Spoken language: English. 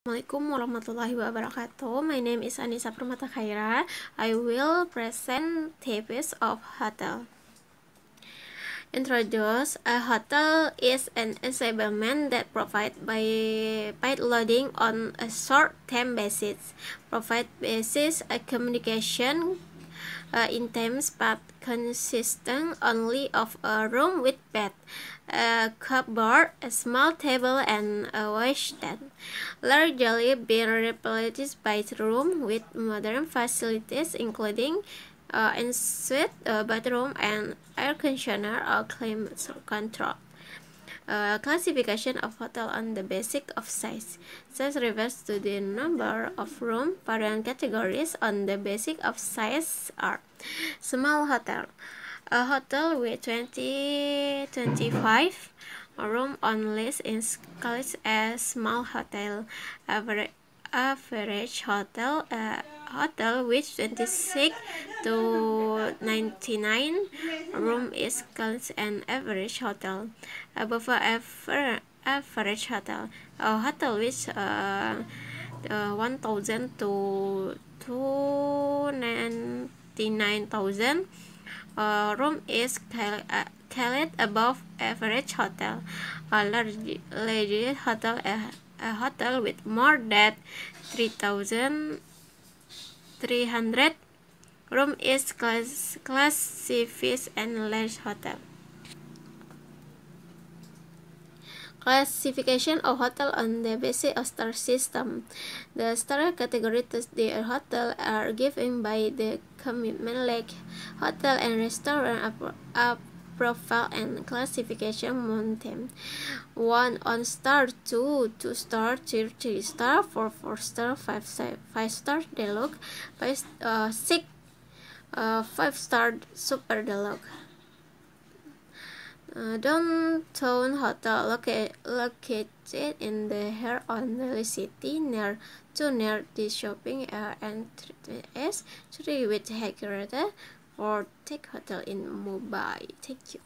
Assalamualaikum warahmatullahi wabarakatuh. My name is Anissa Permata Khaira. I will present tips of hotel. Introduce a hotel is an establishment that provide by paid loading on a short-term basis, provide basis a communication uh, intense but consistent, only of a room with bed, a cupboard, a small table, and a washstand, largely being replaced by room with modern facilities including uh, ensuite, uh, bathroom, and air conditioner or climate control. Uh, classification of hotel on the basic of size. Size refers to the number of room variant categories on the basic of size are small hotel, a hotel with 20, 25 room on list is called a small hotel. Average average hotel uh, hotel with 26 to 99 room is called an average hotel above aver average hotel a hotel with uh, uh, 1000 to 299,000 uh, room is called cal uh, above average hotel a large, large hotel uh, a hotel with more than 3,300 room is class, class C and large hotel. Classification of hotel on the basis of star system. The star category to the hotel are given by the commitment like hotel and restaurant profile and classification mountain. 1 on star, 2 2 star, 3, three star, 4 4 star, 5 5 star deluxe, 5 uh, 6 uh, 5 star super deluxe. Uh, downtown hotel loca located in the heart of the city near to near the shopping area and is 3 with Hagerata, or take hotel in Mumbai. Thank you.